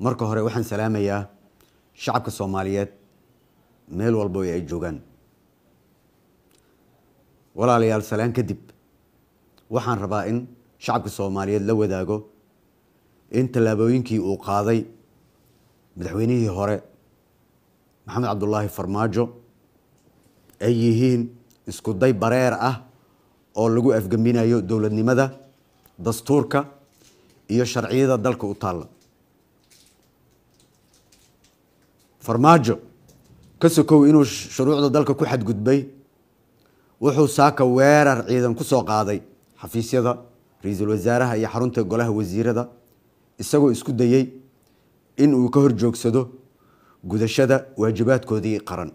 marka hore waxaan salaamayaa shacabka soomaaliyeed meel walbo ay joogaan walaalayaal salaan kadib waxaan rabaa in shacabka soomaaliyeed la wadaago in tallaabooyinkii uu qaaday madaxweynihii hore maxamed cabdulaahi farmaajo ay yihiin iskuday bareer ah oo lagu afgembinayo dowladnimada dastuurka iyo sharciyada dalka u taalla farmaajo ka sokow inuu shuruucda dalka ku xadgudbay wuxuu saaka weerar ciidan ku soo qaaday xafiisyada ra-iisul wasaaraha iyo xarunta golaha wasiirada isagoo isku dayey in uu ka horjoogsado gudashada waajibaadkoodii qaran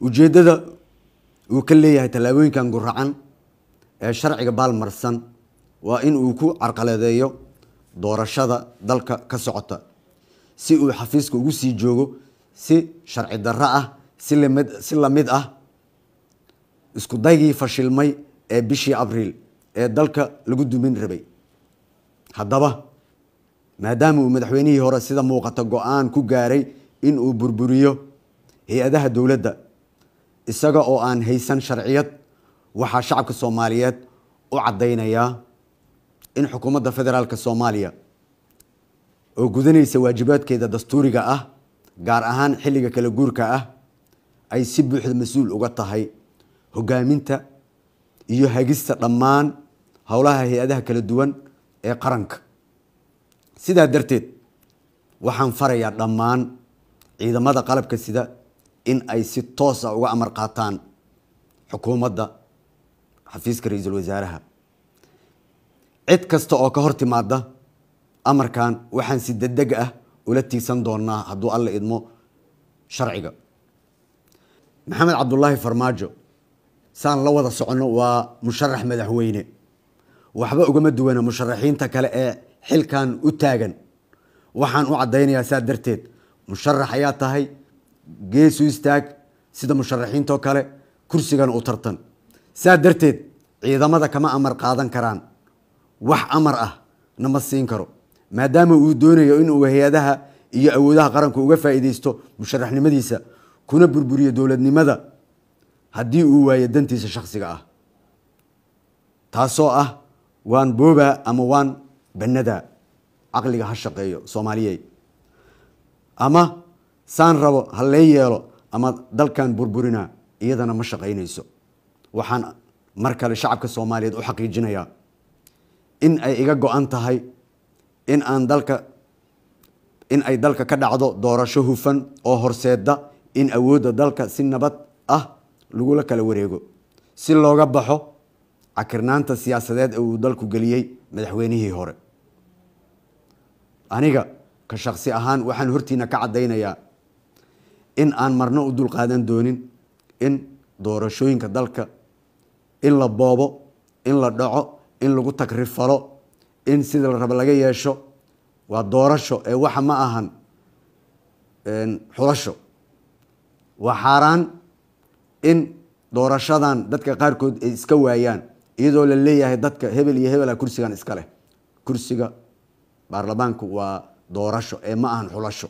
ujeeddada uu ka leeyahay tallaabooyinkan guracan ee sharciga baalmarsan waa in uu ku carqaladeeyo doorashada dalka ka socota si uu xafiiska ugu sii joogo si sharci darro ah si lamid si lamid ah isku daygii fashilmay ee bishii abriil ee dalka lagu dumin rabay haddaba maadaama uu madaxweynihii hore sida muuqata go-aan ku gaaray in uu burburiyo hay-adaha dowladda isaga oo aan haysan sharciyad waxaa shacabka soomaaliyeed u caddaynayaa in xukuumadda federaalk soomaaliya oo gudanaysa waajibaadkeeda dastuuriga ah gaar ahaan xilliga kala guurka ah ay si buuxda mas-uul uga tahay hogaaminta iyo hagista dhammaan howlaha hay-adaha kala duwan ee qaranka sidaa darteed waxaan farayaa dhammaan ciidamada qalabka sida in ay si toosa ah uga amar qaataan xukuumadda xafiiska ra-iisul wasaaraha cid kasta oo ka hor timaada amarkan waxaan si degdeg ah ula tiisan doonaa hadduu alla idmo sharciga maxamed cabdulaahi farmaajo saan la wada soconno waa musharax madaxweyne waxba ugama duwana musharaxiinta kale ee xilkan u taagan waxaan u caddaynayaa saa darteed musharax ayaa tahay gees u istaag sida musharaxiintoo kale kursigan u tartan saa darteed ciidamada kama amar qaadan karaan wax amar ah nama siin karo maadaama uu doonayo in uu hay-adaha iyo awoodaha qaranku uga faa'iideysto musharaxnimadiisa kuna burburiyo dowladnimada haddii uu waayo dantiisa shakhsiga ah taasoo ah waan boobaa ama waan bannada caqliga ha shaqeeyo soomaaliyey ama saan rabo ha lee yeelo ama dalkan burburina iyadana ma shaqaynayso waxaan mar kale shacabka soomaaliyeed u xaqiijinayaa in ay iga go-an tahay in aan dalka in ay dalka ka dhacdo doorasho hufan oo horseeda in awoodda dalka si nabad ah lagula kala wareego si looga baxo cakirnaanta siyaasadeed ee uu dalku geliyey madaxweynihii hore aniga ka shaksi ahaan waxaan hortiina ka caddaynayaa in aan marno u dulqaadan doonin in doorashooyinka dalka in la boobo in la dhaco in lagu tagrifalo in sida la raba laga yeesho waa doorasho ee waxa ma ahan xulasho waa xaaraan in doorashadan dadka qaarkood ay iska waayaan iyadoo la leeyahay dadka hebel iyo hebela kursigan iska leh kursiga baarlamaanku waa doorasho ee ma ahan xulasho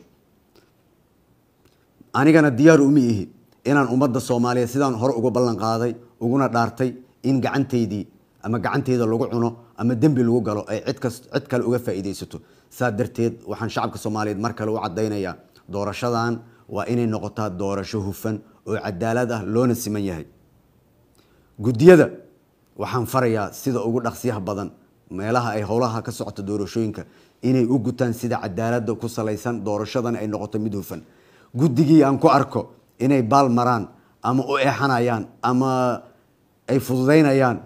anigana diyaar uma ihi inaan ummadda soomaaliyeed sidaan hore uga ballan qaaday uguna dhaartay in gacantaydii ama gacantayda lagu cuno ama dembi lagu galo ay cid kale uga faa'iidaysato saa darteed waxaan shacabka soomaaliyeed mar kale u caddaynayaa doorashadan waa inay noqotaa doorasho hufan oo cadaalad ah loona siman yahay guddiyada waxaan farayaa sida ugu dhaqsiyaha badan meelaha ay howlaha ka socota doorashooyinka inay u gutaan sida cadaaladda ku salaysan doorashadan ay noqoto mid hufan guddigii aan ku arko inay baal maraan ama u eexanayaan ama ay fududaynayaan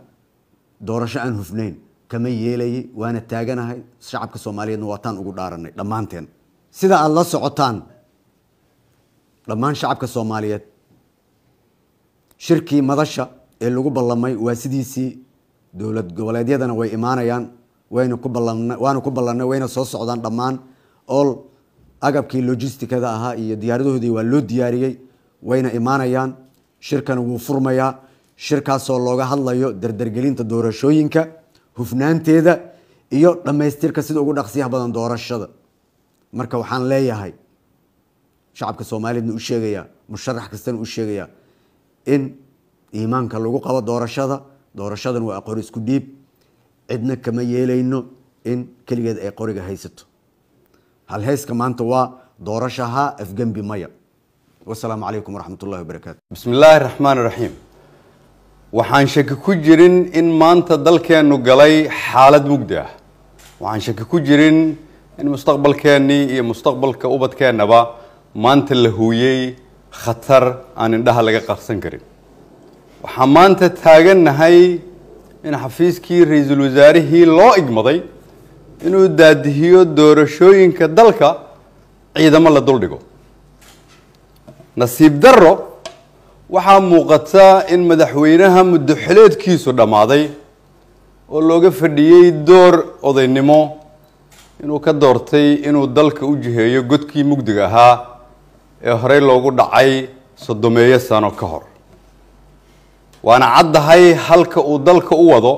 doorasho aan hufnayn kama yeelayey waana taaganahay shacabka soomaaliyeedna waataan ugu dhaaranay dhammaanteen sida aada la socotaan dhammaan shacabka soomaaliyeed shirkii madasha ee lagu ballamay waa sidiisii dowlad goboleedyadana way imaanayaan wayna ku ballan waana ku ballanay wayna soo socdaan dhammaan ool agabkii logisticada ahaa iyo diyaaradahoodii waa loo diyaariyey wayna imaanayaan shirkana wuu furmayaa shirkaasoo looga hadlayo dardargelinta doorashooyinka hufnaanteeda iyo dhammaystirka sida ugu dhaqsiyaha badan doorashada marka waxaan leeyahay shacabka soomaaliyedna u sheegayaa musharax kastana u sheegayaa in iimaanka lagu qabo doorashada doorashadan waa aqoon isku dhiib cidna kama yeelayno in keligeed ay qoriga haysato halheyska maanta waa doorashaha afgembi maya wasalaamu calaykum waraxmat ullahi wabarakaatu bismi illaahi raxmaan raxiim waxaan shaki ku jirin in maanta dalkeennu galay xaalad mugdi ah waxaan shaki ku jirin in mustaqbalkeennii iyo mustaqbalka ubadkeennaba maanta la hooyey khatar aan indhaha laga qarsan karin waxaan maanta taagannahay in xafiiskii ra-iisul wasaarihii loo igmaday inuu daadihiyo doorashooyinka dalka ciidamo la duldhigo nasiib darro waxaa muuqata in madaxweynaha muddo xileedkiisu dhammaaday oo looga fadhiyey door odaynimo inuu ka doortay inuu dalka u jiheeyo godkii mugdiga ahaa ee horey loogu dhacay soddomeeyo sano ka hor waana caddahay halka uu dalka u wado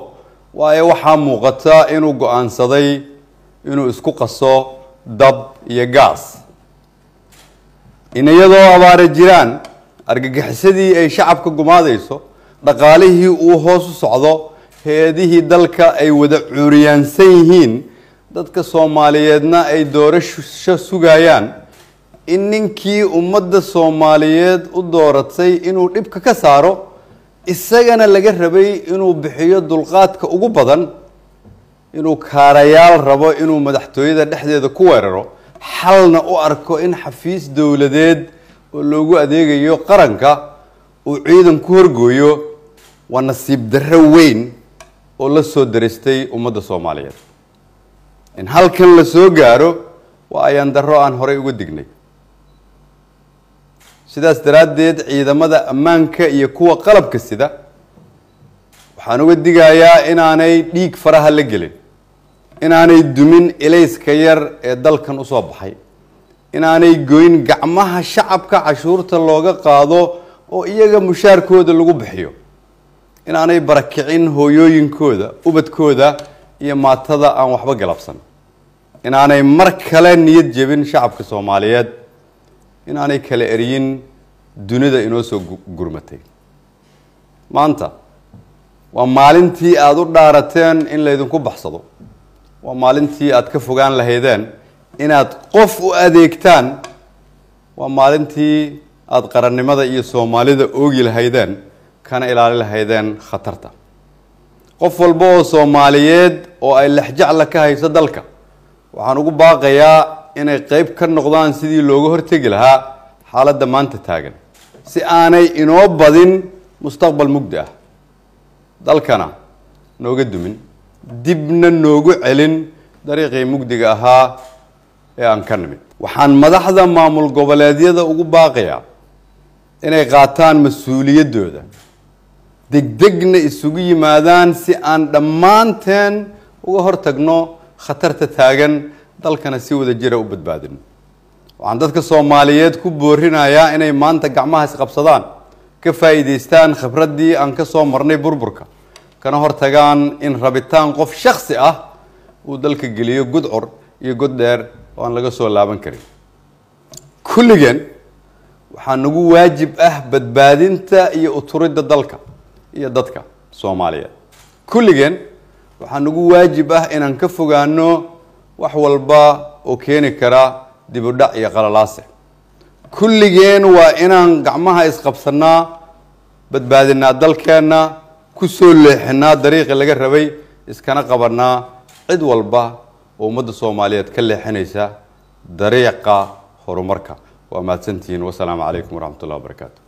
waayo waxaa muuqata inuu go-aansaday inuu isku qaso dab iyo gaas in iyadoo abaara jiraan argagixisadii ay shacabka gumaadayso dhaqaalihii uu hoos u socdo heedihii dalka ay wada cuuriyaansan yihiin dadka soomaaliyeedna ay doorasho sugayaan in ninkii ummadda soomaaliyeed u dooratay inuu dhibka ka saaro isagana laga rabay inuu bixiyo dulqaadka ugu badan inuu kaarayaal rabo inuu madaxtooyada dhexdeeda ku weeraro xalna u arko in xafiis dowladeed oo loogu adeegayo qaranka uu ciidan ku horgooyo waa nasiib darro weyn oo la soo daraystay ummadda soomaaliyeed in halkan la soo gaaro waa ayaan darro aan horay uga dignay sidaas daraaddeed ciidamada ammaanka iyo kuwa qalabka sida waxaan uga digayaa inaanay dhiig faraha la gelin inaanay dumin ilayska yar ee dalkan usoo baxay inaanay goyn gacmaha shacabka cashuurta looga qaado oo iyaga mushaarkooda lagu bixiyo inaanay barakicin hooyooyinkooda ubadkooda iyo maatada aan waxba galabsan inaanay mar kale niyad jebin shacabka soomaaliyeed inaanay kala eriyin dunida inoo soo gurmatay maanta waa maalintii aada u dhaarateen in laydinku baxsado waa maalintii aada ka fogaan lahaydeen inaad qof u adeegtaan waa maalintii aada qarannimada iyo soomaalida oogi lahaydeen kana ilaali lahaydeen khatarta qof walba oo soomaaliyeed oo ay lexjacla ka hayso dalka waxaan ugu baaqayaa inay qeyb ka noqdaan sidii looga hortegi lahaa xaaladda maanta taagan si aanay inoo badin mustaqbal mugdi ah dalkana nooga dumin dibna noogu celin dariiqii mugdiga ahaa ee aan ka nimid waxaan madaxda maamul goboleedyada ugu baaqayaa inay qaataan mas-uuliyaddooda degdegna isugu yimaadaan si aan dhammaanteen uga hortagno khatarta taagan dalkana si wada jira u badbaadin waxaan dadka soomaaliyeed ku boorinayaa inay maanta gacmahaas qabsadaan ka faa'iidaystaan khibraddii aan ka soo marnay burburka kana hortagaan in rabitaan qof shaksi ah uu dalka geliyo god iyo god dheer oo aan laga soo laaban karin kulligeen waxaa nagu waajib ah badbaadinta iyo uturidda dalka iyo dadka soomaaliyeed kulligeen waxaa nagu waajib ah inaan ka fogaano wax walba oo keeni kara dibudhac iyo qalalaase kulligeen waa inaan gacmaha isqabsanaa badbaadinaa dalkeenna ku soo leexinaa dariiqi laga rabay iskana qabannaa cid walba ummadda soomaaliyeed ka leexinaysa dariiqa horumarka waa mahadsantihiin wasalaamu calaykum waraxmatullahi wabarakaatu